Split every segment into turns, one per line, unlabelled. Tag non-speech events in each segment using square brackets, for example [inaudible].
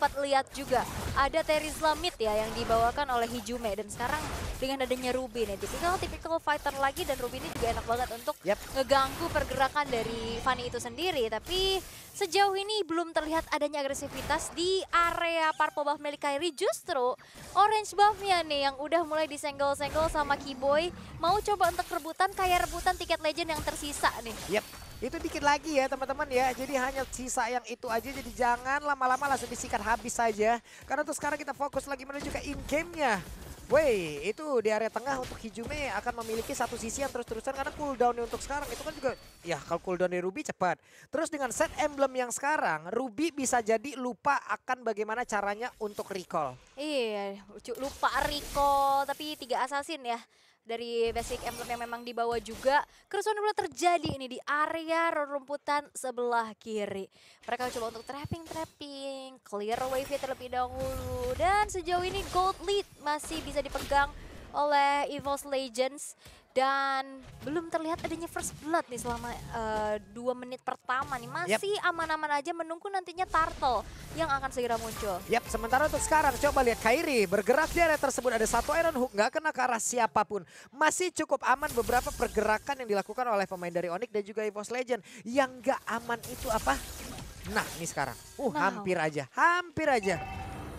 sempat lihat juga ada Terry Slamit ya yang dibawakan oleh Hijume dan sekarang dengan adanya Ruby ya, nih tipikal-tipikal fighter lagi dan Ruby ini juga enak banget untuk yep. ngeganggu pergerakan dari Fanny itu sendiri tapi sejauh ini belum terlihat adanya agresivitas di area Parpo buff milik Kyrie justru orange buffnya nih yang udah mulai disenggol-senggol sama Kiboy mau coba untuk rebutan kayak rebutan tiket legend yang tersisa
nih. Yep. Itu dikit lagi ya teman-teman ya. Jadi hanya sisa yang itu aja. Jadi jangan lama-lama langsung disikat habis saja. Karena untuk sekarang kita fokus lagi menuju ke in-game-nya. Woi, itu di area tengah untuk Hijume akan memiliki satu sisi yang terus-terusan karena cooldownnya untuk sekarang itu kan juga ya kalau cooldown dari Ruby cepat. Terus dengan set emblem yang sekarang, Ruby bisa jadi lupa akan bagaimana caranya untuk recall.
Iya, lupa recall tapi tiga assassin ya dari basic emblem yang memang dibawa juga. Kerusuhan mulai terjadi ini di area rerumputan sebelah kiri. Mereka coba untuk trapping-trapping, clear wave terlebih dahulu. Dan sejauh ini gold lead masih bisa dipegang oleh Evos Legends dan belum terlihat adanya first blood nih selama uh, dua menit pertama nih masih aman-aman yep. aja menunggu nantinya turtle yang akan segera muncul.
Yap, sementara untuk sekarang coba lihat Kairi bergerak di area tersebut ada satu iron hook nggak kena ke arah siapapun masih cukup aman beberapa pergerakan yang dilakukan oleh pemain dari Onyx dan juga EVOS Legend yang nggak aman itu apa? Nah, ini sekarang. Uh, nah. hampir aja, hampir aja.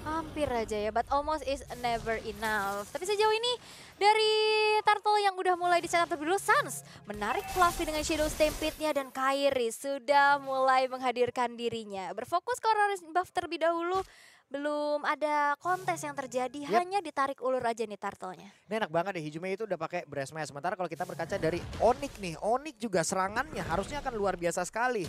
Hampir aja ya, but almost is never enough. Tapi sejauh ini dari Turtle yang udah mulai dicetak terlebih dulu, Sans menarik Fluffy dengan Shadow Stampede-nya dan Kairi sudah mulai menghadirkan dirinya. Berfokus ke orang buff terlebih dahulu, belum ada kontes yang terjadi yep. hanya ditarik ulur aja nih turtle-nya.
Ini enak banget deh Hijume itu udah pakai breast mask. Sementara kalau kita berkaca dari Onik nih, Onik juga serangannya harusnya akan luar biasa sekali.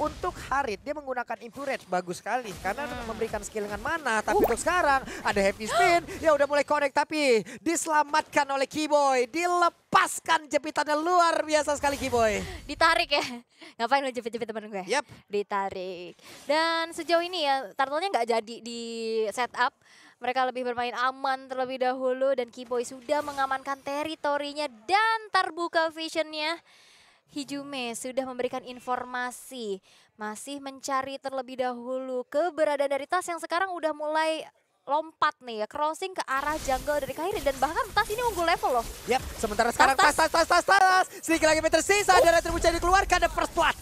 Untuk Harit dia menggunakan Impurage bagus sekali karena hmm. memberikan skill dengan mana tapi uh. untuk sekarang ada Happy Spin [gasps] ya udah mulai connect tapi diselamatkan oleh Keyboy dilepaskan jepitannya luar biasa sekali Keyboy ditarik ya ngapain lo jepit-jepit temen gue yep. ditarik dan sejauh ini
ya turtle-nya nggak jadi di setup. Mereka lebih bermain aman terlebih dahulu dan Kiboy sudah mengamankan teritorinya dan terbuka visionnya. Hijume sudah memberikan informasi, masih mencari terlebih dahulu keberadaan dari Tas yang sekarang udah mulai lompat nih ya, crossing ke arah jungle dari Kairi dan bahkan Tas ini unggul level loh.
Yap, sementara sekarang Tas, Tas, Tas, Tas, Tas, tas. sedikit lagi meter sisa uh. dan Retribution dikeluarkan the first blood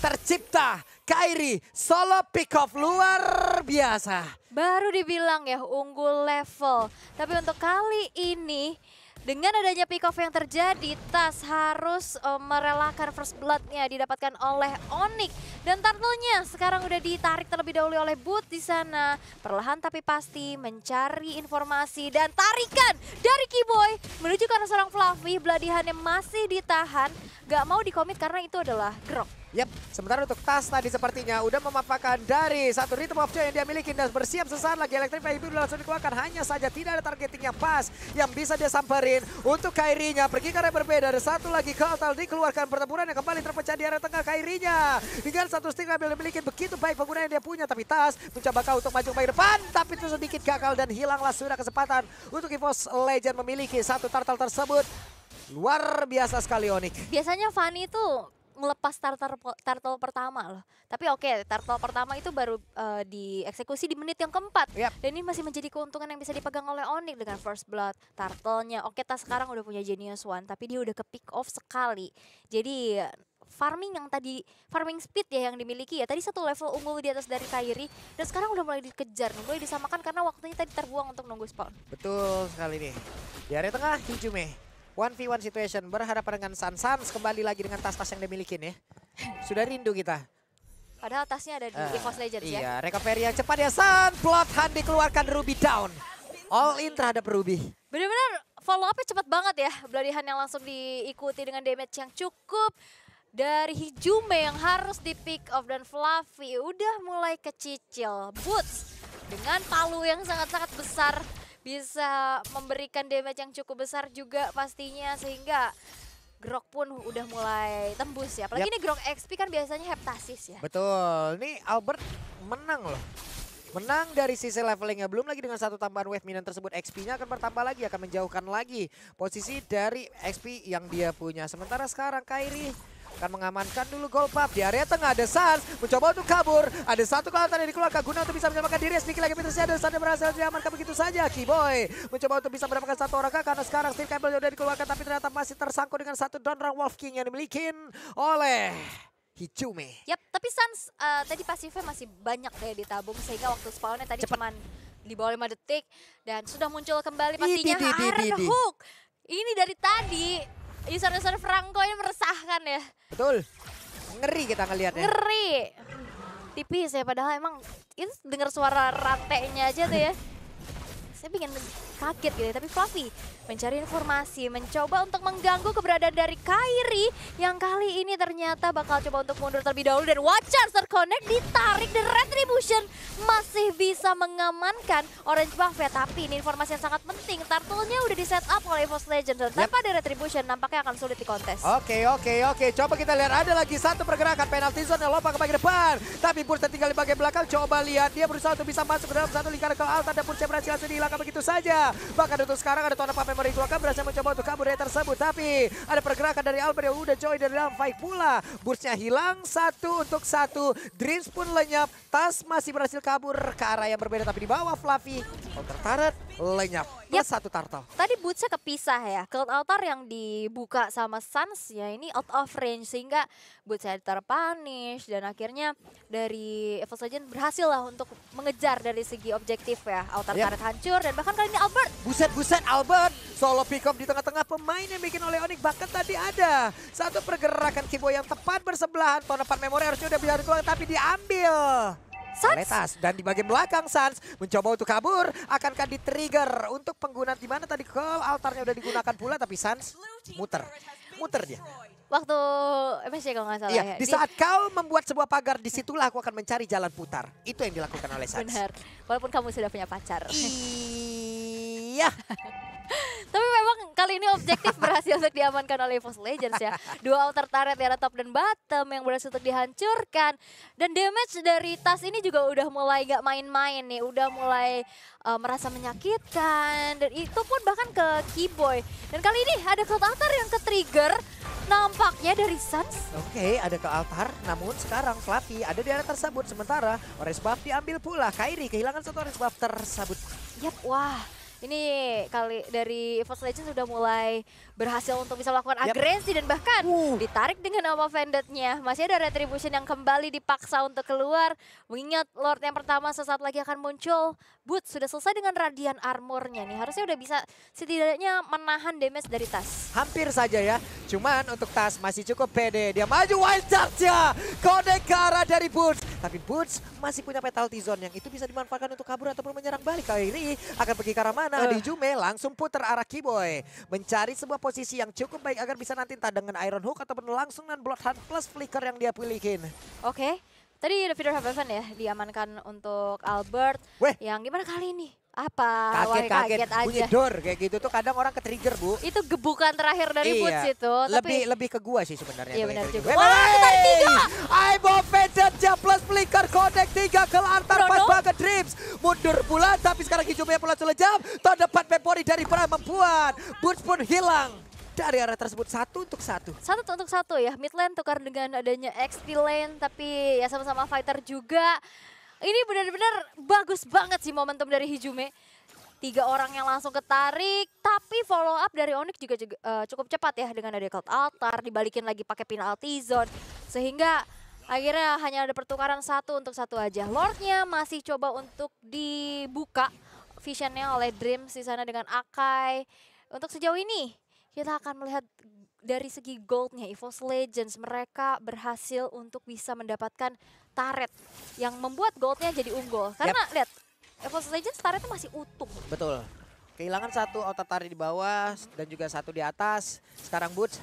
tercipta Kairi solo pick off luar biasa.
Baru dibilang ya unggul level. Tapi untuk kali ini dengan adanya pick off yang terjadi, Tas harus um, merelakan first bloodnya didapatkan oleh Onik. Dan tentunya sekarang udah ditarik terlebih dahulu oleh Boot di sana. Perlahan tapi pasti mencari informasi dan tarikan dari Kiboy menuju ke arah seorang Fluffy. yang masih ditahan, gak mau dikomit karena
itu adalah grok. Yep, sementara untuk Tas tadi sepertinya udah memapakan dari satu ritme of joy yang dia miliki dan bersiap sesaat lagi elektrik itu langsung dikeluarkan. Hanya saja tidak ada targeting yang pas yang bisa dia samperin untuk Kairinya. Pergi karena berbeda, ada satu lagi Kaltal dikeluarkan pertempuran yang kembali terpecah di area tengah Kairinya. Dengan satu stick yang miliki begitu baik penggunaan yang dia punya tapi Tas mencoba kau untuk maju ke depan tapi itu sedikit gagal dan hilanglah sudah kesempatan untuk EVOS Legend memiliki satu turtle tersebut. Luar biasa sekali Onik.
Biasanya Fanny itu ngelepas turtle turtle pertama loh. Tapi oke, okay, turtle pertama itu baru uh, dieksekusi di menit yang keempat. Yep. Dan ini masih menjadi keuntungan yang bisa dipegang oleh Onyx dengan first blood turtle-nya. Oke, okay, tas sekarang udah punya Genius One, tapi dia udah ke pick off sekali. Jadi farming yang tadi farming speed ya yang dimiliki ya tadi satu level unggul di atas dari Kairi dan
sekarang udah mulai dikejar mulai disamakan karena waktunya tadi terbuang untuk nunggu spawn betul sekali nih di area tengah hijume 1v1 situation berharap dengan Sans. Sans kembali lagi dengan tas-tas yang dimiliki nih. Ya. Sudah rindu kita.
Padahal tasnya ada di uh, ah, EVOS Legends iya, ya. Iya, recovery
yang cepat ya San. Plot hand dikeluarkan Ruby down. All in terhadap Ruby.
Benar-benar follow up-nya cepat banget ya. Bloody Han yang langsung diikuti dengan damage yang cukup. Dari Hijume yang harus di pick off dan Fluffy udah mulai kecicil. Boots dengan palu yang sangat-sangat besar bisa memberikan damage yang cukup besar juga pastinya sehingga Grok pun udah mulai tembus ya. Apalagi yep. ini Grok XP kan biasanya heptasis ya.
Betul. Nih Albert menang loh. Menang dari sisi levelingnya. Belum lagi dengan satu tambahan wave minion tersebut. XP-nya akan bertambah lagi. Akan menjauhkan lagi posisi dari XP yang dia punya. Sementara sekarang Kairi akan mengamankan dulu gol pub di area tengah ada Sans mencoba untuk kabur ada satu kalau tadi dikeluarkan guna untuk bisa menyelamatkan diri sedikit lagi pintu ada Sans berhasil diamankan begitu saja Kiboy mencoba untuk bisa mendapatkan satu orang karena sekarang Steve Campbell sudah dikeluarkan tapi ternyata masih tersangkut dengan satu Rang Wolf King yang dimiliki oleh Hichume.
Yap, tapi Sans uh, eh, tadi pasifnya masih banyak deh ditabung sehingga waktu spawnnya tadi Cepet. cuman di bawah lima detik dan sudah muncul kembali pastinya Iron Hook. Ini dari tadi user-user Franco ini meresahkan ya.
Betul. Ngeri kita ngelihatnya. Ngeri. Tipis ya padahal emang
ini dengar suara rantainya aja tuh ya. Saya pengen kaget gitu ya, tapi Fluffy mencari informasi, mencoba untuk mengganggu keberadaan dari Kairi yang kali ini ternyata bakal coba untuk mundur terlebih dahulu dan Watcher terkonek ditarik dan Retribution masih bisa mengamankan Orange Buffet tapi ini informasi yang sangat penting Tartulnya udah di set up oleh Evos Legend, dan tanpa yep. Retribution nampaknya akan sulit di kontes.
Oke okay, oke okay, oke okay. coba kita lihat ada lagi satu pergerakan penalti zone yang lompat ke bagian depan tapi Bursa tinggal di bagian belakang coba lihat dia berusaha untuk bisa masuk ke dalam satu lingkaran ke altar dan Bursa berhasil langsung dihilangkan begitu saja bahkan untuk sekarang ada Tuan itu akan berhasil mencoba untuk kabur dari tersebut. Tapi ada pergerakan dari Albert yang udah join dari dalam fight pula. Bursnya hilang satu untuk satu. Dreams pun lenyap. Tas masih berhasil kabur ke arah yang berbeda tapi di bawah Fluffy. Counter turret lenyap. Plus yep. satu turtle. Tadi
Bootsnya kepisah ya. Cloud Altar yang dibuka sama Suns ya ini out of range. Sehingga Bootsnya terpanis Dan akhirnya dari Evil Legend berhasil lah untuk
mengejar dari segi objektif ya. Altar yep. turret hancur dan bahkan kali ini Albert. Buset, buset Albert. Solo pick di tengah-tengah pemain yang bikin oleh Onyx. Bahkan tadi ada satu pergerakan Kibo yang tepat bersebelahan. Tahun depan memori harusnya udah bisa dikeluarkan tapi diambil. Sans. dan di bagian belakang Sans mencoba untuk kabur. Akankah di-trigger untuk penggunaan di mana tadi call altarnya udah digunakan pula tapi Sans muter. Muter dia
waktu MSC ya kalau nggak salah iya, ya. Di saat
di, kau membuat sebuah pagar, disitulah aku akan mencari jalan putar. Itu yang dilakukan oleh Sans. Benar, walaupun kamu sudah punya pacar. Iya.
[laughs] Tapi memang kali ini objektif berhasil untuk diamankan oleh Evos Legends ya. Dua outer turret ya, top dan bottom yang berhasil untuk dihancurkan. Dan damage dari tas ini juga udah mulai gak main-main nih. Udah mulai uh, merasa menyakitkan. Dan itu pun bahkan ke Keyboy. Dan kali ini ada cloud altar yang ke trigger nampaknya dari Suns.
Oke, ada ke altar, namun sekarang Fluffy ada di area tersebut. Sementara Orange Buff diambil pula. Kairi kehilangan satu Orange Buff tersebut. Yap,
wah ini kali dari Evos Legends sudah mulai berhasil untuk bisa melakukan yep. agresi dan bahkan uh. ditarik dengan nama Vendetnya. Masih ada retribution yang kembali dipaksa untuk keluar. Mengingat Lord yang pertama sesaat lagi akan muncul. Boots sudah selesai dengan radian armornya nih. Harusnya udah bisa setidaknya menahan damage dari Tas.
Hampir saja ya. Cuman untuk Tas masih cukup pede. Dia maju wild charge-nya. Kode ke arah dari Boots. Tapi Boots masih punya penalty zone yang itu bisa dimanfaatkan untuk kabur ataupun menyerang balik. Kali ini akan pergi ke arah mana? Nah di Jume langsung putar arah Kiboy. Mencari sebuah posisi yang cukup baik agar bisa nanti entah dengan Iron Hook ataupun langsung dengan Hunt plus Flicker yang dia pilihin. Oke. Okay.
Tadi The Feeder Heaven ya diamankan untuk Albert. Weh. Yang gimana kali ini? Apa? Kaget, Wah, kaget, kaget aja. Bunyi dor
kayak gitu tuh kadang orang ke trigger, Bu. Itu gebukan terakhir dari iya. Boots itu. Tapi... Lebih lebih ke gua sih sebenarnya. Iya benar juga. Wah, tiga! Aibo jump Plus Flicker, Connect tiga, Kelantar, pas banget Dreams. Mundur bulan, tapi sekarang hijaunya pula selejam. Tahun depan Pepori dari perang membuat. Boots pun hilang dari area tersebut satu untuk satu.
Satu untuk satu ya, mid lane tukar dengan adanya XP lane tapi ya sama-sama fighter juga. Ini benar-benar bagus banget sih momentum dari Hijume. Tiga orang yang langsung ketarik, tapi follow up dari Onyx juga, uh, cukup cepat ya dengan ada Cloud Altar, dibalikin lagi pakai penalty zone. Sehingga akhirnya hanya ada pertukaran satu untuk satu aja. Lordnya masih coba untuk dibuka visionnya oleh Dreams di sana dengan Akai. Untuk sejauh ini kita akan melihat dari segi goldnya EVOS Legends mereka berhasil untuk bisa mendapatkan taret yang membuat goldnya jadi unggul karena yep. lihat EVOS Legends taretnya masih utuh
betul kehilangan satu otot tarik di bawah dan juga satu di atas sekarang Boots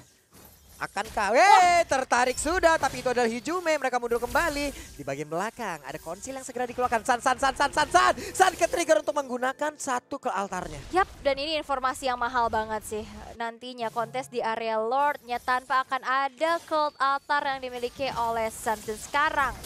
akan Weh, tertarik sudah. Tapi itu adalah Hijume. Mereka mundur kembali. Di bagian belakang ada konsil yang segera dikeluarkan. San, San, San, San, San, San. San ke trigger untuk menggunakan satu ke altarnya.
Yap, dan ini informasi yang mahal banget sih. Nantinya kontes di area Lordnya tanpa akan ada cold altar yang dimiliki oleh San. sekarang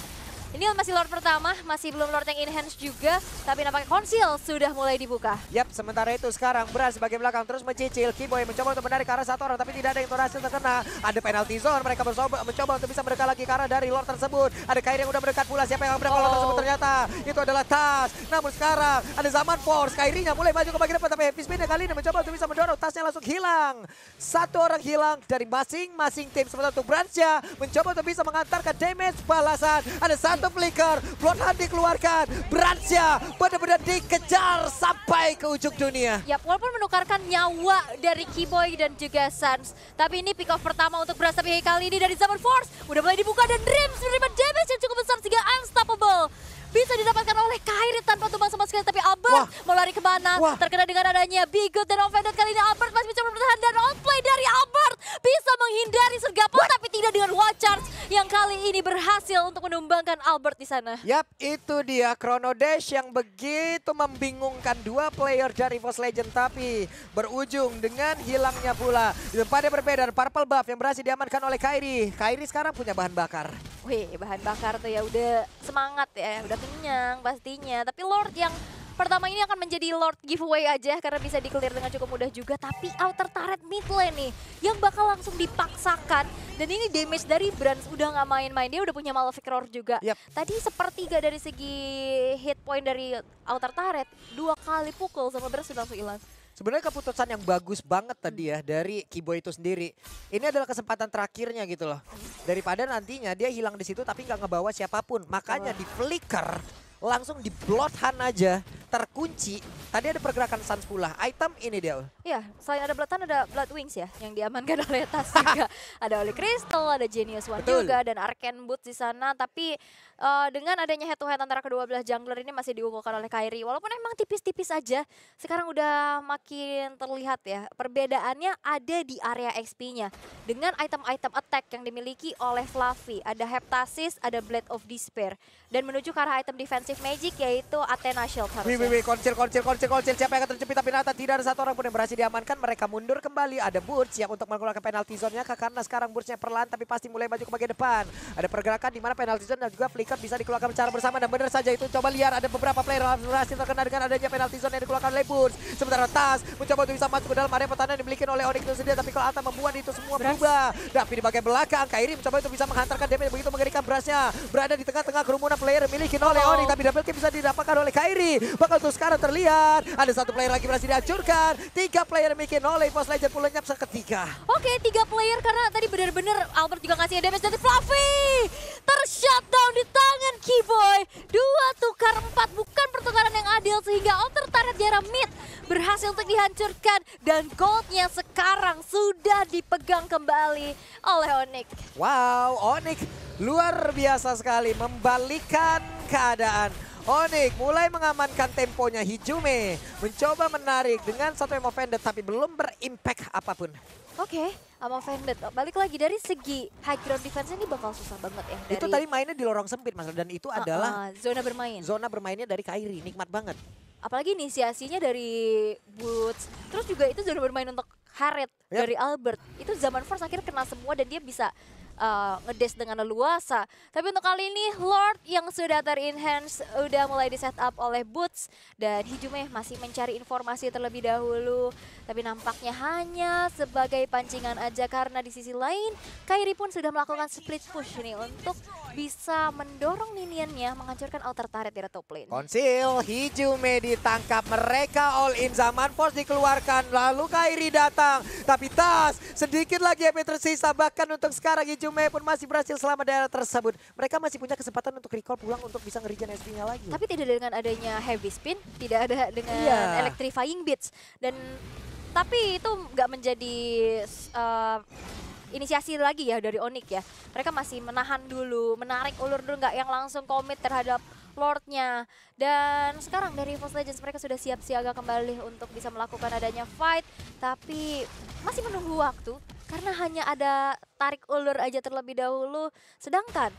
ini masih Lord pertama, masih belum Lord yang enhance
juga, tapi nampaknya konsil sudah mulai dibuka. Yap, sementara itu sekarang Brass sebagai belakang terus mencicil. Kiboy mencoba untuk menarik ke arah satu orang, tapi tidak ada yang berhasil terkena. Ada penalti zone, mereka mencoba, mencoba untuk bisa mendekat lagi ke arah dari Lord tersebut. Ada Kairi yang udah mendekat pula, siapa yang mendekat oh. Lord tersebut ternyata. Itu adalah Tas. Namun sekarang ada zaman Force, Kairinya mulai maju ke bagian depan, tapi Heavy Spinnya kali ini mencoba untuk bisa mendorong, Tasnya langsung hilang. Satu orang hilang dari masing-masing tim. Sementara untuk Bransya mencoba untuk bisa mengantarkan damage balasan. Ada satu untuk flicker. Bloodhound dikeluarkan. Bransya benar-benar dikejar sampai ke ujung dunia. Ya, walaupun menukarkan nyawa
dari Keyboy dan juga Sans. Tapi ini pick off pertama untuk Brass tapi kali ini dari Zaman Force. Udah mulai dibuka dan Dreams menerima damage yang cukup besar sehingga unstoppable bisa didapatkan oleh Kairi tanpa tumbang sama sekali. Tapi Albert mau lari kemana? Wah. Terkena dengan adanya Bigot dan Offended kali ini Albert masih mencoba bertahan dan outplay dari Albert. Bisa menghindari sergapan tapi tidak dengan Watch Charge yang kali ini berhasil untuk menumbangkan Albert di sana.
Yap, itu dia Chrono Dash yang begitu membingungkan dua player dari Force Legend tapi berujung dengan hilangnya pula. Di tempatnya berbeda, Purple Buff yang berhasil diamankan oleh Kairi. Kairi sekarang punya bahan bakar.
Wih, bahan bakar tuh ya udah semangat ya, udah kenyang pastinya. Tapi Lord yang pertama ini akan menjadi Lord giveaway aja karena bisa di-clear dengan cukup mudah juga. Tapi outer turret mid lane nih yang bakal langsung dipaksakan. Dan ini damage dari Brans udah nggak main-main. Dia udah punya Malefic Roar juga. Yep. Tadi sepertiga dari segi hit point dari outer turret. Dua kali pukul sama Brans udah langsung hilang.
Sebenarnya keputusan yang bagus banget tadi ya dari Kibo itu sendiri. Ini adalah kesempatan terakhirnya gitu loh. Daripada nantinya dia hilang di situ tapi nggak ngebawa siapapun. Makanya di flicker langsung di han aja terkunci. Tadi ada pergerakan Sans pula. Item ini dia. Iya, selain
ada Bloodhound ada Blood Wings ya yang diamankan [laughs] oleh Tas juga. [laughs] ada oleh Crystal, ada Genius One Betul. juga dan Arcane Boots di sana. Tapi uh, dengan adanya head to head antara kedua belah jungler ini masih diunggulkan oleh Kairi. Walaupun emang tipis-tipis aja, sekarang udah makin terlihat ya. Perbedaannya ada di area XP-nya. Dengan item-item attack yang dimiliki oleh Fluffy, ada Heptasis, ada Blade of Despair dan menuju ke arah item defensive magic yaitu Athena Shield harusnya. Wih, wih, wih,
koncil, koncil, koncil, koncil. Siapa yang akan terjepit tapi Nata tidak ada satu orang pun yang berhasil diamankan. Mereka mundur kembali. Ada Burch yang untuk menggunakan penalty zone-nya karena sekarang Burch-nya perlahan tapi pasti mulai maju ke bagian depan. Ada pergerakan di mana penalty zone dan juga flicker bisa dikeluarkan secara bersama dan benar saja itu coba liar ada beberapa player yang berhasil terkena dengan adanya penalty zone yang dikeluarkan oleh Burch. Sementara Tas mencoba untuk bisa masuk ke dalam area pertahanan dimiliki oleh Onyx itu sendiri tapi kalau Atta membuat itu semua berubah. Tapi di bagian belakang Kairi mencoba untuk bisa menghantarkan damage begitu mengerikan berasnya. Berada di tengah-tengah kerumunan player dimiliki oleh Oni tapi double kill bisa didapatkan oleh Kairi. Bakal tuh sekarang terlihat ada satu player lagi berhasil dihancurkan. Tiga player dimiliki oleh Post Legend pun lenyap seketika.
Oke, okay, tiga player karena tadi benar-benar Albert juga ngasih damage dari Fluffy. Tershutdown di tangan Keyboy. Dua tukar empat bukan pertukaran yang adil sehingga outer turret jarak mid berhasil untuk dihancurkan dan goldnya
sekarang sudah dipegang
kembali oleh Onyx.
Wow, Onyx luar biasa sekali membalikan keadaan. Onik mulai mengamankan temponya Hijume. Mencoba menarik dengan satu yang Vended tapi belum berimpact apapun.
Oke, okay, I'm offended. Balik lagi dari segi high ground defense ini bakal susah banget ya. Dari... Itu tadi
mainnya di lorong sempit mas dan itu uh, -uh adalah
zona bermain. Zona
bermainnya dari Kairi, nikmat banget.
Apalagi inisiasinya
dari Boots. Terus juga itu zona bermain
untuk Harret yep. dari Albert. Itu zaman first akhirnya kena semua dan dia bisa uh, ngedes dengan leluasa. Tapi untuk kali ini Lord yang sudah terenhance udah mulai di setup oleh Boots dan Hijume masih mencari informasi terlebih dahulu. Tapi nampaknya hanya sebagai pancingan aja karena di sisi lain Kairi pun sudah melakukan split push ini untuk bisa mendorong minionnya menghancurkan outer turret dari top lane.
Konsil, Hijume ditangkap mereka all in zaman force dikeluarkan lalu Kairi datang tapi Tas sedikit lagi ya tersisa bahkan untuk sekarang Hijume Yume pun masih berhasil selama daerah tersebut. Mereka masih punya kesempatan untuk recall pulang untuk bisa ngerigen SP-nya lagi. Tapi
tidak dengan adanya heavy spin, tidak ada dengan iya. electrifying beats. Dan tapi itu nggak menjadi uh, inisiasi lagi ya dari Onik ya. Mereka masih menahan dulu, menarik ulur dulu nggak yang langsung komit terhadap Lordnya. Dan sekarang dari Force Legends mereka sudah siap siaga kembali untuk bisa melakukan adanya fight. Tapi masih menunggu waktu karena hanya ada tarik ulur aja terlebih dahulu. Sedangkan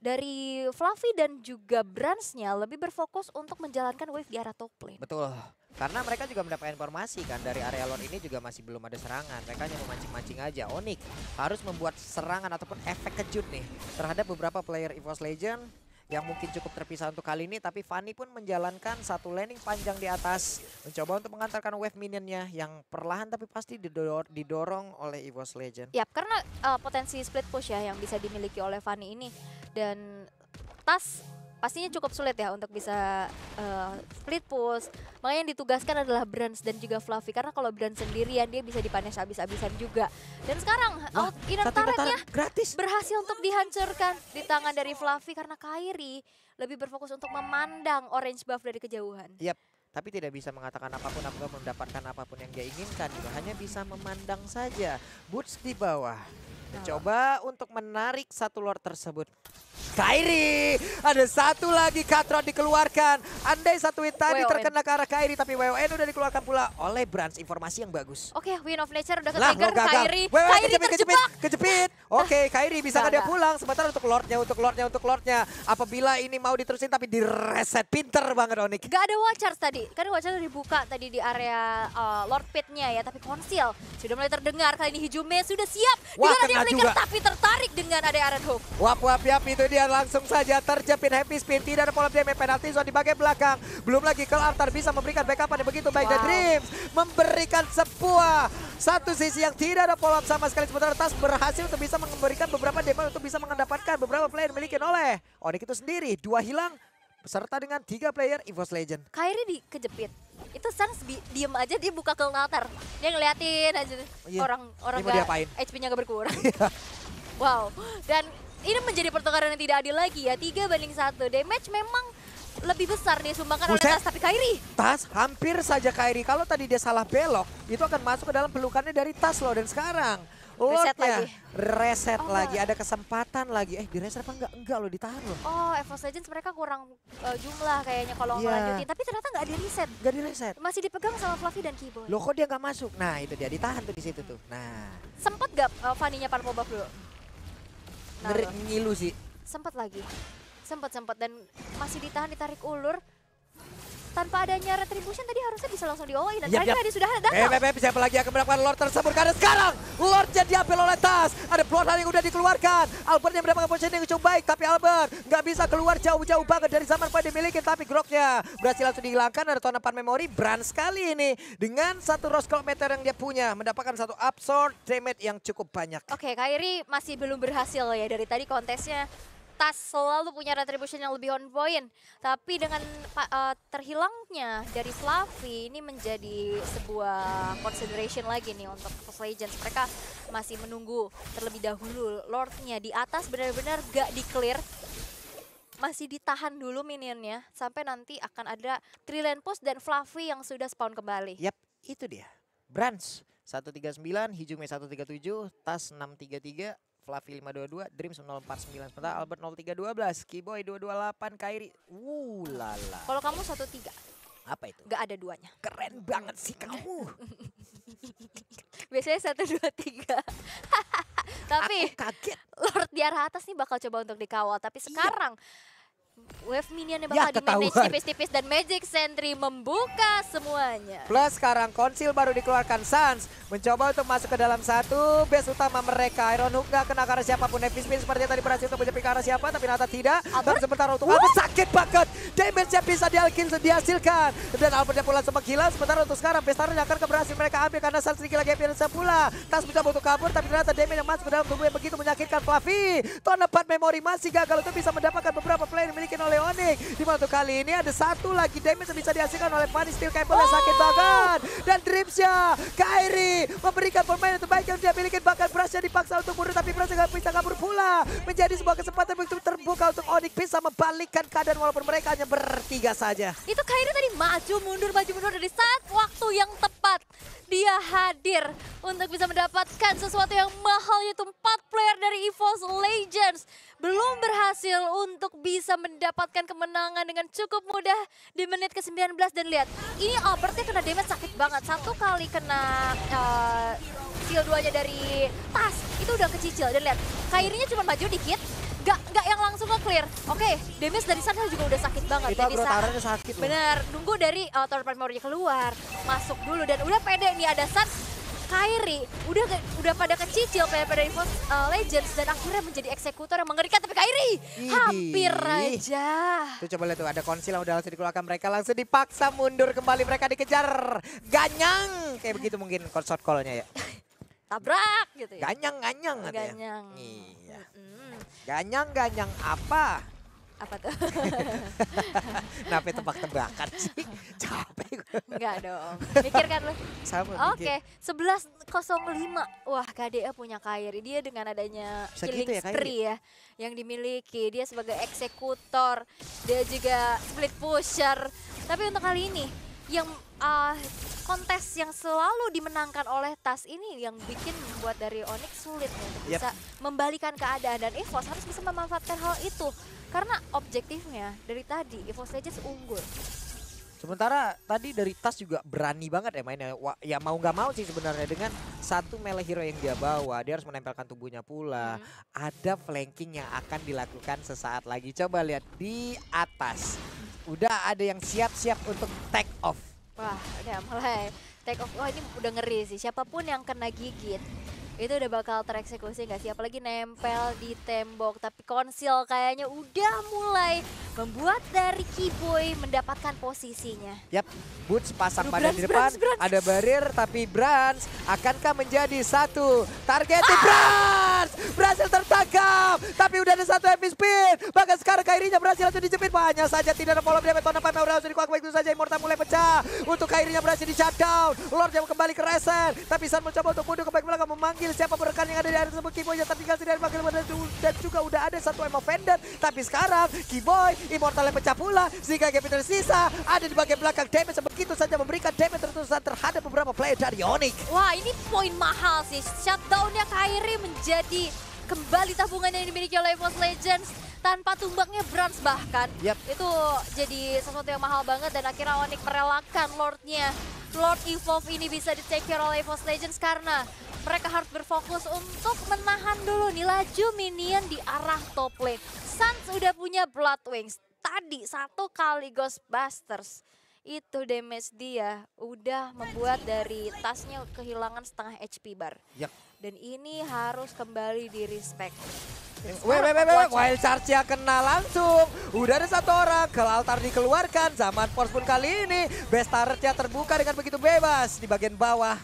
dari Fluffy dan juga Brunsnya lebih berfokus untuk menjalankan wave di arah top lane.
Betul. Karena mereka juga mendapatkan informasi kan dari area lore ini juga masih belum ada serangan. Mereka hanya memancing-mancing aja. Onik harus membuat serangan ataupun efek kejut nih terhadap beberapa player EVOS Legend yang mungkin cukup terpisah untuk kali ini. Tapi Fanny pun menjalankan satu landing panjang di atas. Mencoba untuk mengantarkan wave minionnya yang perlahan tapi pasti didor didorong oleh EVOS Legend.
Yap, karena uh, potensi split push ya yang bisa dimiliki oleh Fanny ini. Dan Tas pastinya cukup sulit ya untuk bisa uh, split push. Makanya yang ditugaskan adalah Brands dan juga Fluffy karena kalau Brands sendirian dia bisa dipanis habis-habisan juga. Dan sekarang Wah, out inner turretnya gratis. berhasil untuk dihancurkan di tangan dari Fluffy karena Kairi lebih berfokus untuk memandang orange buff dari kejauhan.
Yep. Tapi tidak bisa mengatakan apapun apapun mendapatkan apapun yang dia inginkan. Hanya bisa memandang saja. Boots di bawah. Coba untuk menarik satu lord tersebut. Kairi, ada satu lagi Katron dikeluarkan. Andai satu hit tadi WON. terkena ke arah Kairi, tapi WON udah dikeluarkan pula oleh Brans. Informasi yang bagus. Oke,
okay, Win of Nature udah ke Kairi. Kairi kejepit, terjebak.
Kejepit, kejepit. Oke, okay, ah, Kairi bisa nggak dia pulang? Sementara untuk Lordnya, untuk Lordnya, untuk Lordnya. Apabila ini mau diterusin tapi direset. Pinter banget Onik. Gak ada watchers tadi. Kan watchers
dibuka tadi di area uh, Lord Pitnya ya, tapi konsil. Sudah mulai terdengar. Kali ini Hijume sudah siap. Wah, kena Kan juga. tapi tertarik dengan ada Aaron Hook.
Wap, wap, yap, itu dia langsung saja terjepit Happy Spin. Tidak ada pola DM penalti zone di bagian belakang. Belum lagi kalau Arthur bisa memberikan backup yang begitu baik. Wow. The Dreams memberikan sebuah satu sisi yang tidak ada pola sama sekali. Sementara Tas berhasil untuk bisa memberikan beberapa demo untuk bisa mendapatkan beberapa player yang dimiliki oleh Onik itu sendiri. Dua hilang, Beserta dengan tiga player EVOS Legend. Kairi dikejepit.
Itu Sans di diem aja dia buka ke altar. Dia ngeliatin aja yeah. Oh iya. orang orang gak, HP-nya gak berkurang. [laughs] Iya. wow. Dan ini menjadi pertukaran yang tidak adil lagi ya. Tiga banding satu. Damage memang lebih besar nih sumbangkan
Buset. oleh Tas tapi Kairi. Tas hampir saja Kairi. Kalau tadi dia salah belok, itu akan masuk ke dalam pelukannya dari Tas loh. Dan sekarang Oh, reset ya. lagi. reset oh. lagi, ada kesempatan lagi. Eh, di direset apa enggak? Enggak loh, ditahan loh.
Oh, Evos Legends mereka kurang uh, jumlah kayaknya kalau yeah. ngelanjutin. Tapi ternyata enggak di-reset. Enggak di-reset. Masih dipegang sama Fluffy dan Keyboard. Loh, kok
dia enggak masuk? Nah, itu dia, ditahan tuh di situ tuh. Nah.
Sempet enggak uh, Fanny-nya Buff dulu?
Nah, Ngeri, ngilu sih.
Sempet lagi. Sempet-sempet dan masih ditahan, ditarik ulur tanpa adanya retribution tadi harusnya bisa langsung di dan yep, iya, yep. Iya. tadi sudah datang. Eh,
bisa siapa lagi akan mendapatkan Lord tersebut karena sekarang jadi diambil oleh Tas. Ada plot yang udah dikeluarkan. Albert yang mendapatkan posisi yang cukup baik tapi Albert nggak bisa keluar jauh-jauh banget dari zaman pada dimiliki tapi groknya berhasil langsung dihilangkan ada tonapan memori brand sekali ini dengan satu Roscoe meter yang dia punya mendapatkan satu absorb damage yang cukup banyak.
Oke, okay, Kairi masih belum berhasil ya dari tadi kontesnya Tas selalu punya retribution yang lebih on point. Tapi dengan uh, terhilangnya dari Fluffy ini menjadi sebuah consideration lagi nih untuk Fox Legends. Mereka masih menunggu terlebih dahulu Lordnya di atas benar-benar gak di clear masih ditahan dulu minionnya sampai nanti akan ada Trillian Post dan Fluffy yang sudah spawn kembali. Yap,
itu dia. Branch 139, Hijume 137, Tas 633, Fluffy 522, Dreams 049 sementara Albert 0312, Keyboy 228, Kairi. Wuh lala. Kalau kamu 13. Apa itu? Gak ada duanya. Keren banget sih kamu.
[laughs] Biasanya satu dua tiga. [laughs] tapi kaget. Lord di arah atas nih bakal coba untuk dikawal. Tapi iya. sekarang Wave minionnya bakal ya, di tipis-tipis dan Magic Sentry membuka semuanya.
Plus sekarang Konsil baru dikeluarkan Sans. Mencoba untuk masuk ke dalam satu base utama mereka. Iron Hook gak kena ke siapapun. Heavy Spin sepertinya tadi berhasil untuk menjepit ke arah siapa tapi Nata tidak. Albert? Dan sebentar untuk Albert sakit banget. Damage-nya bisa dialkin, dihasilkan. Dan Albertnya pula sempat gila. Sebentar untuk sekarang base Bestarnya akan keberhasil mereka ambil karena Sans sedikit lagi appearance pula. Tas mencoba untuk kabur tapi ternyata damage yang masuk ke dalam tubuh yang begitu menyakitkan Fluffy. Tone dapat memori masih gagal untuk bisa mendapatkan beberapa player dibalikin oleh Onik. Di waktu kali ini ada satu lagi damage yang bisa dihasilkan oleh Fanny Steel Campbell yang sakit oh! banget. Dan Dripsnya, Kairi memberikan permainan terbaik yang dia miliki. Bahkan Brasnya dipaksa untuk mundur tapi Bras nggak bisa kabur pula. Menjadi sebuah kesempatan begitu terbuka untuk Onik bisa membalikkan keadaan walaupun mereka hanya bertiga saja.
Itu Kairi tadi maju mundur, maju mundur dari saat waktu yang tepat dia hadir untuk bisa mendapatkan sesuatu yang mahal yaitu empat player dari EVOS Legends. Belum berhasil untuk bisa mendapatkan kemenangan dengan cukup mudah di menit ke-19 dan lihat ini Albertnya kena damage sakit banget. Satu kali kena uh, eh, dua nya dari tas itu udah kecicil dan lihat Kairinya cuma maju dikit. Gak, gak langsung ke clear. Oke, okay, damage dari sana juga udah sakit banget. Itu ya, bisa sakit. Bener, loh. nunggu dari uh, Tower Primordial keluar, masuk dulu dan udah pede nih ada Sun Kairi udah ke, udah pada kecicil player pada Infos uh, Legends dan akhirnya menjadi eksekutor yang mengerikan tapi
Kairi hampir aja. Tuh coba lihat tuh ada konsil udah langsung dikeluarkan mereka langsung dipaksa mundur kembali mereka dikejar. Ganyang kayak begitu mungkin short call-nya ya. [laughs] Tabrak gitu ya. Ganyang ganyang. Ganyang. Ganyang-ganyang apa? Apa tuh? Kenapa [laughs] tebak-tebakan sih? [laughs] Capek Enggak dong. Mikirkan lu. Sama Oke, okay. 11.05.
Wah, KDA punya Kairi. Dia dengan adanya Bisa killing gitu ya, spree ya yang dimiliki. Dia sebagai eksekutor, dia juga split pusher. Tapi untuk kali ini yang uh, kontes yang selalu dimenangkan oleh Tas ini yang bikin membuat dari Onyx sulit nih untuk yep. bisa membalikan keadaan dan EVOS harus bisa memanfaatkan hal itu karena objektifnya dari tadi EVOS Legends unggul
Sementara tadi dari Tas juga berani banget ya mainnya. ya mau nggak mau sih sebenarnya dengan satu melee hero yang dia bawa, dia harus menempelkan tubuhnya pula. Hmm. Ada flanking yang akan dilakukan sesaat lagi. Coba lihat di atas. Udah ada yang siap-siap untuk take off.
Wah, udah mulai take off. Wah, ini udah ngeri sih. Siapapun yang kena gigit itu udah bakal tereksekusi nggak sih? Apalagi nempel di tembok, tapi konsil kayaknya udah mulai membuat dari Kiboy mendapatkan posisinya.
Yap, Boots pasang pada di depan, brans, brans. ada barrier tapi Brans akankah menjadi satu target ah! Brans? Berhasil tertangkap, tapi udah ada satu heavy spin. Bahkan sekarang Kairinya berhasil langsung dijepit, hanya saja tidak ada follow dari Metona Pamel langsung dikuak baik itu saja Immortal mulai pecah. Untuk Kairinya berhasil di shutdown, Lord yang kembali ke resen, tapi San mencoba untuk mundur ke back belakang memanggil kill siapa rekan yang ada di area tersebut. Kiboy yang tertinggal dari Bagel dan juga udah ada satu emo vendor Tapi sekarang Kiboy yang pecah pula. sehingga Gap tersisa ada di bagian belakang damage begitu saja memberikan damage tertentu terhadap beberapa player dari Onyx.
Wah ini poin mahal sih. Shutdownnya Kairi menjadi kembali tabungan yang dimiliki oleh Evos Legends tanpa tumbangnya Brans bahkan. Yep. Itu jadi sesuatu yang mahal banget dan akhirnya Onyx merelakan Lordnya. Lord Evolve ini bisa di take care oleh Evos Legends karena mereka harus berfokus untuk menahan dulu nih laju minion di arah top lane. Suns udah punya Blood Wings. Tadi satu kali Ghostbusters. Itu damage dia udah membuat dari tasnya kehilangan setengah HP bar. Yep. Dan ini harus kembali di respect. Eh, wait, wait, wait, wait. Wild
Charge ya kena langsung. Udah ada satu orang, ke altar dikeluarkan. Zaman Force pun kali ini, best turret terbuka dengan begitu bebas di bagian bawah.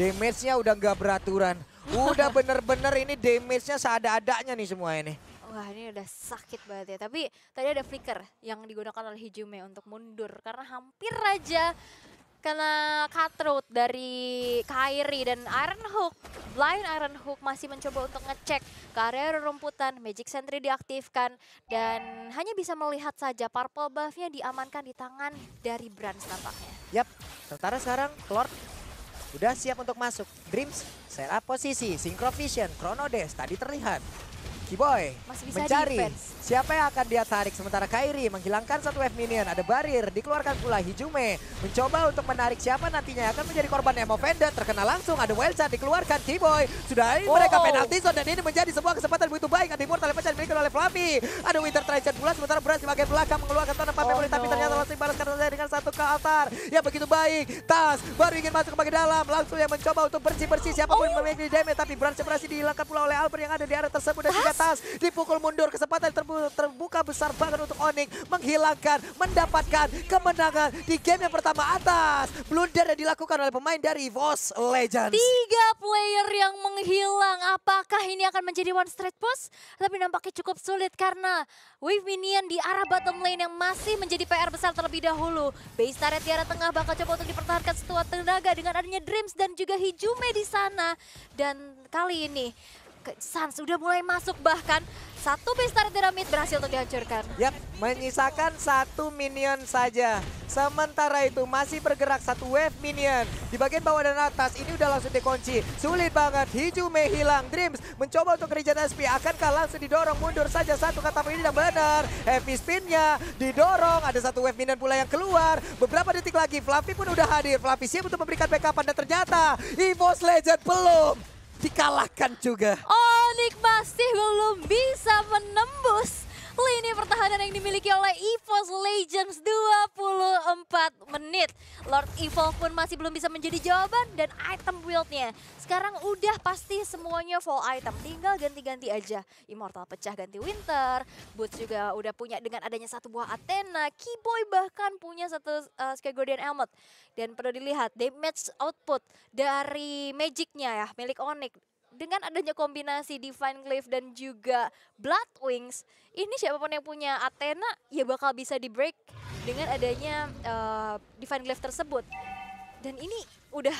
Damage-nya udah nggak beraturan. Udah [laughs] bener-bener ini damage-nya seada-adanya nih semua ini.
Wah ini udah sakit banget ya. Tapi tadi ada flicker yang digunakan oleh Hijume untuk mundur. Karena hampir aja kena cutthroat dari Kairi dan Iron Hook. Blind Iron Hook masih mencoba untuk ngecek ke area rumputan. Magic Sentry diaktifkan dan hanya bisa melihat saja purple buff-nya diamankan di tangan dari Brand tampaknya.
Yap, sementara sekarang Lord Udah siap untuk masuk. Dreams, set up posisi, synchro vision, chrono dash tadi terlihat. Boy Masih mencari defense. siapa yang akan dia tarik. Sementara Kairi menghilangkan satu wave minion. Ada barir, dikeluarkan pula Hijume. Mencoba untuk menarik siapa nantinya akan menjadi korban yang offended. Terkena langsung, ada wild shot, dikeluarkan Boy Sudah oh. mereka penalti zone dan ini menjadi sebuah kesempatan begitu baik. Ada Immortal Lepas yang diberikan oleh Fluffy. Ada Winter Trident pula, sementara Beras di bagian belakang mengeluarkan tanah oh, no. tapi ternyata langsung dibalaskan dengan satu ke altar. Ya begitu baik. Tas baru ingin masuk ke bagian dalam. Langsung yang mencoba untuk bersih-bersih siapapun oh. memiliki damage. Tapi Bran berhasil dihilangkan pula oleh Albert yang ada di area tersebut. Dan juga atas. Dipukul mundur. Kesempatan terbuka besar banget untuk Onyx. Menghilangkan, mendapatkan kemenangan di game yang pertama atas. Blunder yang dilakukan oleh pemain dari Vos Legends. Tiga
player yang menghilang. Apakah ini akan menjadi one straight push? Tapi nampaknya cukup sulit karena wave minion di arah bottom lane yang masih menjadi PR besar terlebih dahulu. Base turret di arah tengah bakal coba untuk dipertahankan setua tenaga dengan adanya Dreams dan juga Hijume di sana. Dan kali ini Sans sudah mulai masuk bahkan satu
pistar teramit berhasil untuk dihancurkan. Yap, menyisakan satu minion saja. Sementara itu masih bergerak satu wave minion. Di bagian bawah dan atas ini udah langsung dikunci. Sulit banget, Hijume hilang. Dreams mencoba untuk kerja SP. Akankah langsung didorong mundur saja satu kata ini dan benar. Heavy spinnya didorong. Ada satu wave minion pula yang keluar. Beberapa detik lagi Fluffy pun udah hadir. Fluffy siap untuk memberikan backup dan ternyata Evo's Legend belum dikalahkan juga.
Onyx oh, masih belum bisa menembus lini ini pertahanan yang dimiliki oleh EVOS Legends 24 menit. Lord Evil pun masih belum bisa menjadi jawaban dan item build-nya. Sekarang udah pasti semuanya full item, tinggal ganti-ganti aja. Immortal pecah ganti Winter, Boots juga udah punya dengan adanya satu buah Athena, Keyboy bahkan punya satu uh, Sky Guardian Helmet. Dan perlu dilihat damage output dari Magic-nya ya, milik Onyx dengan adanya kombinasi Divine Cliff dan juga Blood Wings, ini siapapun yang punya Athena ya bakal bisa di break dengan adanya uh, Divine Cliff tersebut. Dan ini udah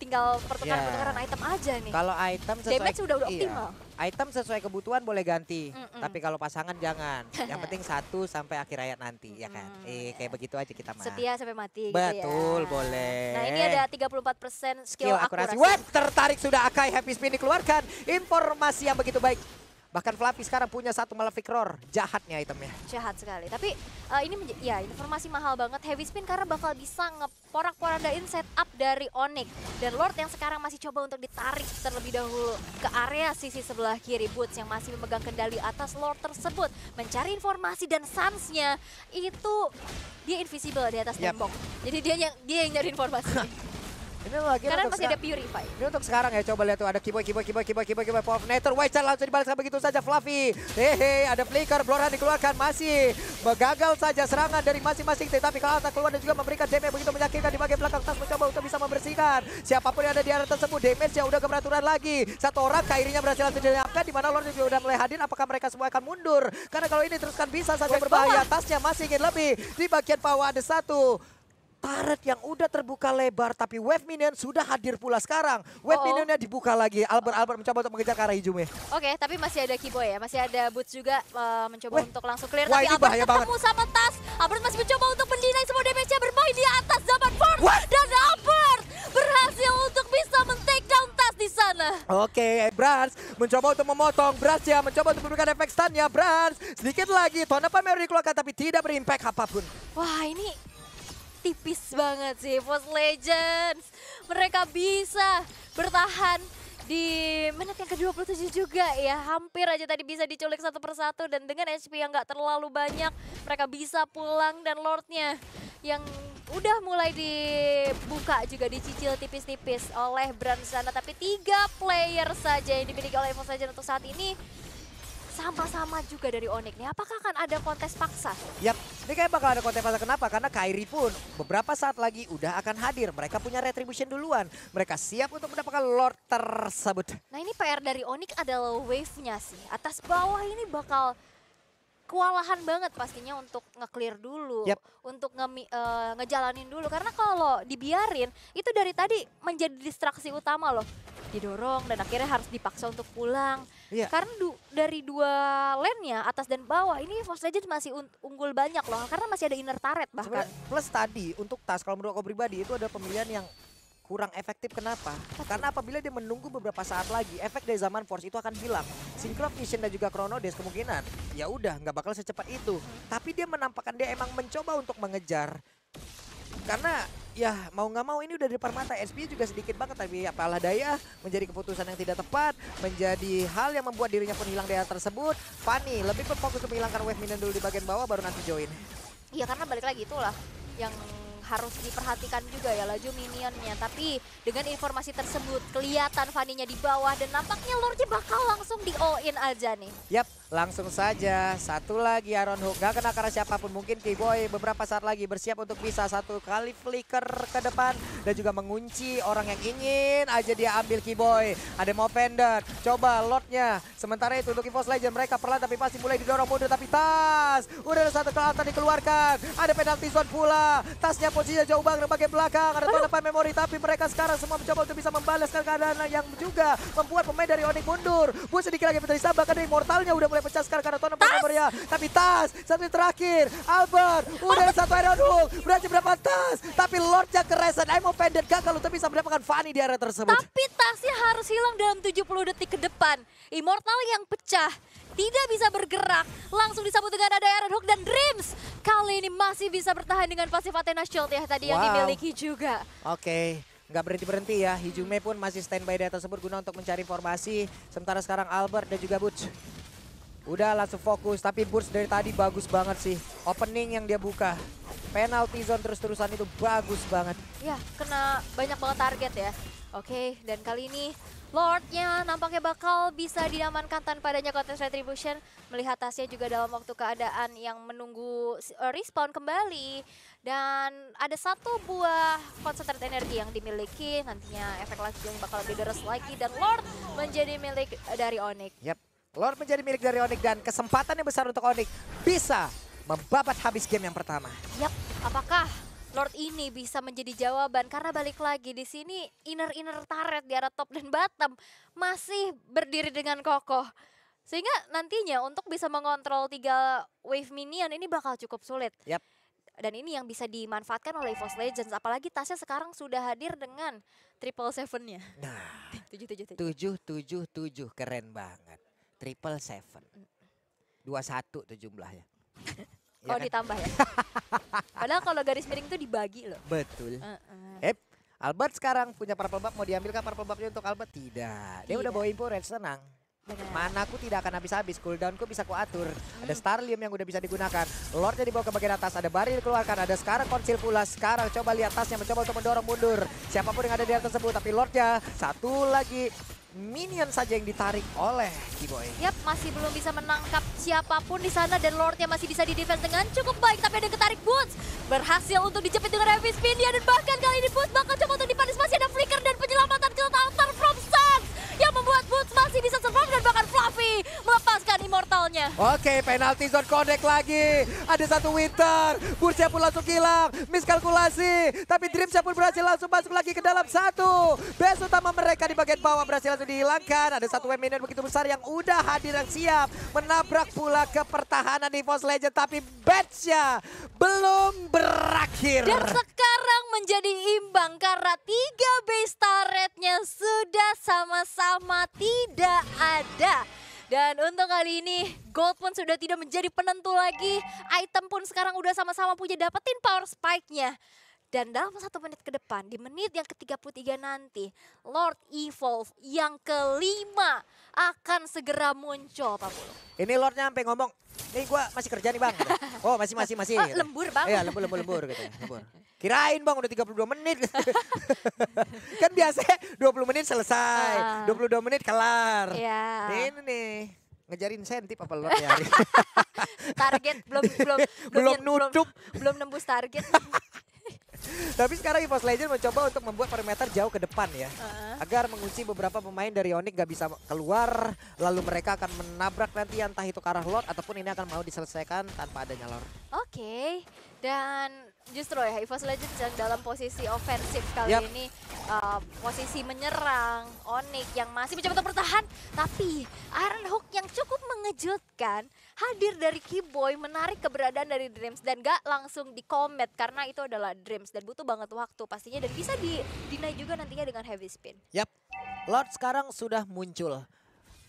tinggal pertukaran-pertukaran yeah.
item aja nih. Kalau item sesuai damage udah, iya. optimal. iya. Item sesuai kebutuhan boleh ganti, mm -mm. tapi kalau pasangan jangan. Yang [laughs] penting satu sampai akhir ayat nanti mm. ya kan. Eh kayak begitu aja kita mah. Setia
sampai mati gitu ya. Betul,
boleh. Nah, ini ada
34% skill, skill akurasi. akurasi. Wah,
tertarik sudah Akai Happy Spin dikeluarkan. Informasi yang begitu baik Bahkan Flappy sekarang punya satu Malefic Roar. Jahatnya itemnya.
Jahat sekali. Tapi uh, ini ya informasi mahal banget Heavy Spin karena bakal bisa ngeporak-porandain setup dari Onyx. Dan Lord yang sekarang masih coba untuk ditarik terlebih dahulu ke area sisi sebelah kiri. Boots yang masih memegang kendali atas Lord tersebut. Mencari informasi dan sansnya itu dia invisible di atas yep. tembok. Jadi dia yang dia yang nyari informasi. [laughs] Ini lagi Karena masih ada Purify.
Ini untuk sekarang ya, coba lihat tuh ada Kiboy, Kiboy, Kiboy, Kiboy, Kiboy, Kiboy, Nether, White Shark langsung dibalas begitu saja Fluffy. Hehe, ada Flicker, Blorhan dikeluarkan, masih gagal saja serangan dari masing-masing tetapi kalau Alta keluar dan juga memberikan damage begitu meyakinkan di bagian belakang Tas mencoba untuk bisa membersihkan. Siapapun yang ada di area tersebut, damage yang udah keberaturan lagi. Satu orang kairinya berhasil langsung dilakukan, di mana Lord juga udah mulai hadir, apakah mereka semua akan mundur? Karena kalau ini teruskan bisa saja berbahaya, tasnya masih ingin lebih. Di bagian bawah ada satu. Turret yang udah terbuka lebar tapi Wave Minion sudah hadir pula sekarang. Wave oh, oh. Minionnya dibuka lagi. Albert Albert mencoba untuk mengejar ke arah Oke,
okay, tapi masih ada Kibo ya. Masih ada Boots juga uh, mencoba Weh. untuk langsung clear. Wah, tapi Albert bahaya ketemu banget. sama Tas. Albert masih mencoba untuk mendinai semua damage-nya bermain di atas zaman Force. What? Dan Albert berhasil untuk bisa men-take down Tas di sana.
Oke, okay, Brans mencoba untuk memotong. Brans ya mencoba untuk memberikan efek stun ya Brans sedikit lagi. Tahun depan Mary dikeluarkan tapi tidak berimpact apapun.
Wah, ini tipis banget sih Force Legends. Mereka bisa bertahan di menit yang ke-27 juga ya. Hampir aja tadi bisa diculik satu persatu dan dengan HP yang nggak terlalu banyak mereka bisa pulang dan Lordnya yang udah mulai dibuka juga dicicil tipis-tipis oleh Bransana tapi tiga player saja yang dimiliki oleh Force Legends untuk saat ini sama-sama juga dari Onyx nih. Apakah akan ada kontes paksa?
Yap, ini kayak bakal ada kontes paksa. Kenapa? Karena Kairi pun beberapa saat lagi udah akan hadir. Mereka punya retribution duluan. Mereka siap untuk mendapatkan Lord tersebut.
Nah ini PR dari Onyx adalah wave-nya sih. Atas bawah ini bakal kewalahan banget pastinya untuk nge-clear dulu, yep. untuk nge uh, eh, ngejalanin dulu karena kalau dibiarin itu dari tadi menjadi distraksi utama loh. Didorong dan akhirnya harus dipaksa untuk pulang. Yeah. Karena du dari dua lane-nya atas dan bawah ini Force Legends masih un unggul banyak loh karena masih ada inner turret bahkan. Sebenernya,
plus tadi untuk tas kalau menurut aku pribadi itu ada pemilihan yang kurang efektif kenapa? Karena apabila dia menunggu beberapa saat lagi, efek dari zaman force itu akan hilang. Synchro Vision dan juga Chrono Dash kemungkinan ya udah nggak bakal secepat itu. Tapi dia menampakkan dia emang mencoba untuk mengejar. Karena ya mau nggak mau ini udah di depan mata SP juga sedikit banget tapi apalah daya menjadi keputusan yang tidak tepat menjadi hal yang membuat dirinya pun hilang daya tersebut Fanny lebih berfokus untuk menghilangkan wave minion dulu di bagian bawah baru nanti join
Iya karena balik lagi itulah yang harus diperhatikan juga ya laju minionnya. Tapi dengan informasi tersebut kelihatan Faninya di bawah dan nampaknya Lordnya bakal langsung di all in aja nih.
Yap, langsung saja. Satu lagi Aaron Hook. Gak kena karena siapapun. Mungkin Keyboy beberapa saat lagi bersiap untuk bisa satu kali flicker ke depan. Dan juga mengunci orang yang ingin aja dia ambil Keyboy. Ada mau pendek. Coba Lordnya. Sementara itu untuk Evo Legend mereka perlahan tapi pasti mulai didorong mundur. Tapi tas. Udah ada satu kelautan dikeluarkan. Ada penalti zone pula. Tasnya pun posisinya jauh banget bagian belakang, ada depan memori. Tapi mereka sekarang semua mencoba untuk bisa membalaskan keadaan yang juga membuat pemain dari Onik mundur. buat sedikit lagi Petri Sabah, dari immortalnya udah mulai pecah sekarang karena Tuan memori ya. Tapi Tas, satu terakhir, Albert, udah ada satu Iron Hook, berarti berapa Tas. Tapi Lordnya keresan, I'm offended gagal untuk bisa mendapatkan Fanny di area tersebut. Tapi Tasnya
harus hilang dalam 70 detik ke depan. Immortal yang pecah tidak bisa bergerak. Langsung disambut dengan ada Aaron Hook dan Dreams. Kali ini masih bisa bertahan dengan pasif Athena Shield
ya tadi wow. yang dimiliki juga. Oke. Okay nggak berhenti-berhenti ya. Hijume pun masih standby di atas tersebut guna untuk mencari informasi. Sementara sekarang Albert dan juga Butch. Udah langsung fokus, tapi Butch dari tadi bagus banget sih. Opening yang dia buka. penalti zone terus-terusan itu bagus banget.
Ya, kena banyak banget target ya. Oke, dan kali ini Lordnya nampaknya bakal bisa diamankan tanpa adanya kontes retribution. Melihat Tasya juga dalam waktu keadaan yang menunggu eh, respawn kembali. Dan ada satu buah concentrate energi yang dimiliki. Nantinya efek yang bakal lebih deras lagi. Dan Lord menjadi milik dari Onyx.
Yap, Lord menjadi milik dari Onyx dan kesempatan yang besar untuk Onyx bisa membabat habis game yang pertama.
Yap, apakah Lord ini bisa menjadi jawaban karena balik lagi di sini inner-inner taret di arah top dan bottom masih berdiri dengan kokoh. Sehingga nantinya untuk bisa mengontrol tiga wave minion ini bakal cukup sulit. Yep. Dan ini yang bisa dimanfaatkan oleh EVOS Legends. Apalagi tasnya sekarang sudah hadir dengan triple seven-nya. Nah, [laughs] tujuh, tujuh, tujuh.
tujuh, tujuh, tujuh. Keren banget. Triple seven. Mm. Dua satu tuh jumlahnya. [laughs] Ya kalau kan? ditambah
ya. [laughs] Padahal kalau garis miring itu dibagi loh. Betul. Uh -uh. Eh,
Albert sekarang punya purple bug, mau diambilkan purple bugnya untuk Albert? Tidak. Tidak. Dia udah bawa info red senang. Manaku tidak akan habis-habis, cooldownku bisa kuatur. Hmm. Ada Starlium yang udah bisa digunakan. Lordnya dibawa ke bagian atas, ada baril dikeluarkan, ada sekarang konsil pula. Sekarang coba lihat tasnya, mencoba untuk mendorong mundur. Siapapun yang ada di atas tersebut, tapi Lordnya satu lagi minion saja yang ditarik oleh Kiboy.
Yap, masih belum bisa menangkap siapapun di sana dan Lordnya masih bisa di defense dengan cukup baik. Tapi ada ketarik Boots. Berhasil untuk dijepit dengan heavy spin dia dan bahkan kali ini Boots bakal coba untuk dipanis. Masih ada flicker dan penyelamatan ke Altar from Suns. Yang membuat Boots masih bisa survive dan bahkan Fluffy melepaskan immortalnya.
Oke, penalti zone connect lagi. Ada satu winter. Bursa pun langsung hilang. Miskalkulasi. Tapi Dreamsia pun berhasil langsung masuk lagi ke dalam satu. Base utama mereka di bagian bawah berhasil langsung dihilangkan. Ada satu minion begitu besar yang udah hadir dan siap. Menabrak pula ke pertahanan di Force Legend. Tapi batch-nya belum berakhir. Dan sekarang menjadi
imbang karena tiga base turret-nya sudah sama-sama pertama tidak ada. Dan untuk kali ini Gold pun sudah tidak menjadi penentu lagi. Item pun sekarang udah sama-sama punya dapetin power spike-nya. Dan dalam satu menit ke depan, di menit yang ke-33 nanti, Lord Evolve yang kelima akan segera muncul, Pak Bulu.
Ini Lord nyampe ngomong, Ini gue masih kerja nih bang. Gitu. [laughs] oh masih, masih, masih. Oh, gitu. lembur bang. Iya lembur, lembur, lembur gitu. Lembur. Kirain bang udah 32 menit. [laughs] kan biasanya 20 menit selesai, ah. puluh 22 menit kelar. Yeah. Ini nih ngejar insentif apa lo ya?
[laughs] target belum belum belum belum nutup belum, belum nembus target
tapi sekarang EVOS Legend mencoba untuk membuat perimeter jauh ke depan ya. Uh -huh. Agar mengunci beberapa pemain dari Onyx gak bisa keluar. Lalu mereka akan menabrak nanti entah itu ke arah Lord. ataupun ini akan mau diselesaikan tanpa adanya Lord.
Oke. Okay. Dan justru ya EVOS Legends yang dalam posisi ofensif kali yep. ini uh, posisi menyerang Onyx yang masih mencoba untuk bertahan tapi Iron Hook yang cukup mengejutkan hadir dari Keyboy menarik keberadaan dari Dreams dan gak langsung di comet karena itu adalah Dreams dan butuh banget waktu pastinya dan bisa di deny juga nantinya dengan heavy spin.
Yap. Lord sekarang sudah muncul.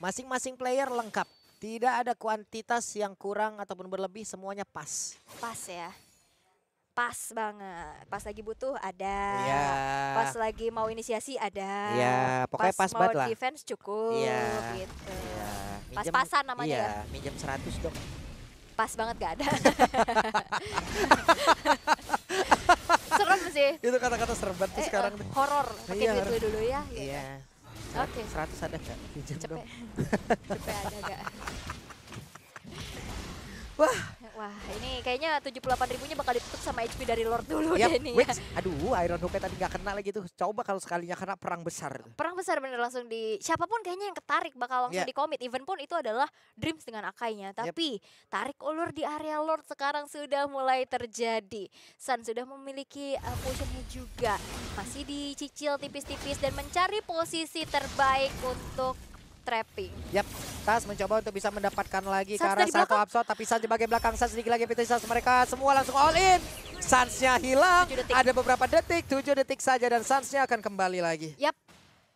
Masing-masing player lengkap. Tidak ada kuantitas yang kurang ataupun berlebih, semuanya pas.
Pas ya pas banget. Pas lagi butuh ada. ya. Pas lagi mau inisiasi ada. ya, pokoknya pas, pas mau lah. defense cukup ya. gitu.
ya. Pas-pasan namanya ya. ya. minjem 100 dong.
Pas banget gak ada.
[laughs] serem sih. Itu kata-kata serem banget eh, sekarang. Uh, horor, pakai iya, duit dulu, dulu ya. Gitu. Iya. Oke. Okay. 100 ada gak? minjem Cepet. dong. Cepet ada gak?
[laughs] Wah. Wah, ini kayaknya 78 ribunya bakal ditutup sama HP dari Lord dulu yep. deh nih ya.
Aduh, Iron Hooknya tadi nggak kena lagi tuh. Coba kalau sekalinya kena perang besar.
Perang besar bener langsung di... Siapapun kayaknya yang ketarik bakal langsung ya. di commit Even pun itu adalah Dreams dengan Akainya. Tapi yep. tarik ulur di area Lord sekarang sudah mulai terjadi. Sun sudah memiliki uh, potionnya juga. Masih dicicil tipis-tipis dan mencari posisi terbaik untuk trapping.
Yap, Tas mencoba untuk bisa mendapatkan lagi Sans ke arah satu absorb, tapi Sans di bagian belakang, Sans sedikit lagi pita, Sans mereka semua langsung all in. Sansnya hilang, ada beberapa detik, tujuh detik saja dan Sansnya akan kembali lagi.
Yap,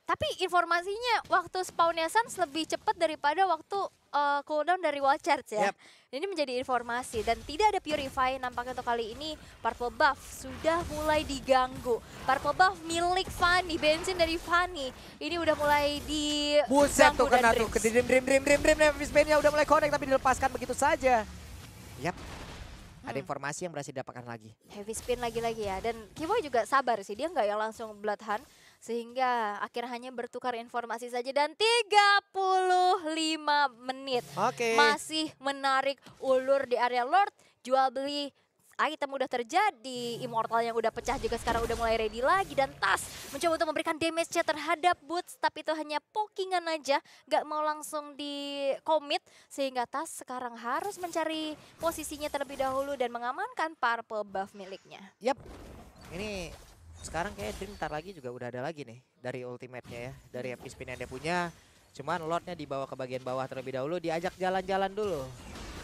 tapi informasinya waktu spawnnya Suns lebih cepat daripada waktu uh, cooldown dari wall charge ya. Yep. Ini menjadi informasi dan tidak ada purify nampaknya untuk kali ini purple buff sudah mulai diganggu. Purple buff milik Fanny, bensin dari Fanny. Ini udah mulai di Buset tuh kena
tuh ke dream dream dream dream dream nya udah mulai connect tapi dilepaskan begitu saja. Yap. Hmm. Ada informasi yang berhasil didapatkan lagi.
Heavy spin lagi-lagi ya. Dan Kiboy juga sabar sih. Dia nggak yang langsung hunt. Sehingga akhirnya hanya bertukar informasi saja dan 35 menit. Oke. Okay. Masih menarik ulur di area Lord, jual beli item udah terjadi, Immortal yang udah pecah juga sekarang udah mulai ready lagi dan Tas mencoba untuk memberikan damage-nya terhadap Boots tapi itu hanya pokingan aja, gak mau langsung di commit sehingga Tas sekarang harus mencari posisinya terlebih dahulu dan mengamankan purple buff miliknya.
Yap. Ini sekarang kayak Dream ntar lagi juga udah ada lagi nih dari ultimate-nya ya. Dari HP yang dia punya. Cuman lotnya dibawa ke bagian bawah terlebih dahulu. Diajak jalan-jalan dulu.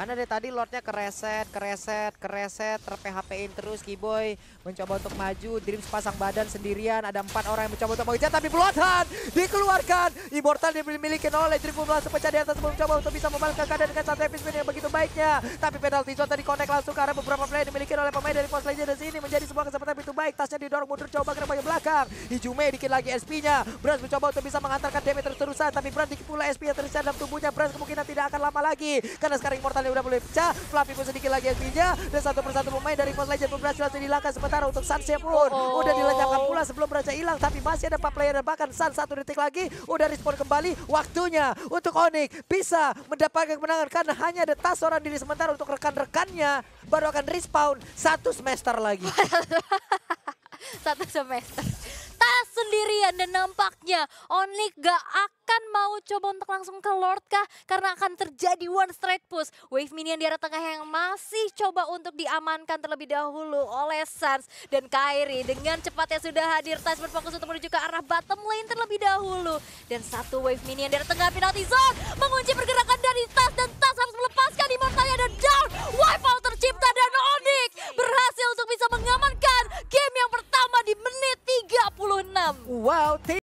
Karena dari tadi Lordnya kereset, kereset, kereset, ter-PHP-in terus Kiboy mencoba untuk maju, Dreams pasang badan sendirian, ada empat orang yang mencoba untuk mengejar tapi peluatan dikeluarkan. Immortal dimiliki oleh Dream langsung pecah di atas mencoba untuk bisa membalikkan keadaan dengan satu episode yang begitu baiknya. Tapi pedal tisu tadi connect langsung karena beberapa player dimiliki oleh pemain dari Force Legends sini menjadi sebuah kesempatan begitu baik. Tasnya didorong mundur coba ke bagian belakang. hijume dikit lagi SP-nya. Brans mencoba untuk bisa mengantarkan damage terus-terusan tapi Brans dikit pula SP nya terus dalam tubuhnya. Brans kemungkinan tidak akan lama lagi karena sekarang Immortal udah boleh pecah. Fluffy pun sedikit lagi xp Dan satu persatu pemain dari Ghost Legend berhasil langsung dilakukan sementara untuk Sun Siap Oh. Udah dilenyapkan pula sebelum beraca hilang. Tapi masih ada 4 player dan bahkan Sun satu detik lagi. Udah respon kembali. Waktunya untuk Onyx bisa mendapatkan kemenangan karena hanya ada tas orang diri sementara untuk rekan-rekannya. Baru akan respawn satu semester lagi. [laughs]
satu semester tas sendirian dan nampaknya Onik gak akan mau coba untuk langsung ke Lord kah karena akan terjadi one straight push. Wave minion di arah tengah yang masih coba untuk diamankan terlebih dahulu oleh Sans dan Kairi dengan cepatnya sudah hadir Tas berfokus untuk menuju ke arah bottom lane terlebih dahulu dan satu wave minion di arah tengah penalti zone mengunci pergerakan dari Tas dan Tas harus melepaskan immortalnya dan down. Wipeout tercipta dan Onyx berhasil untuk bisa mengamankan game yang pertama di menit 30 26.
Wow,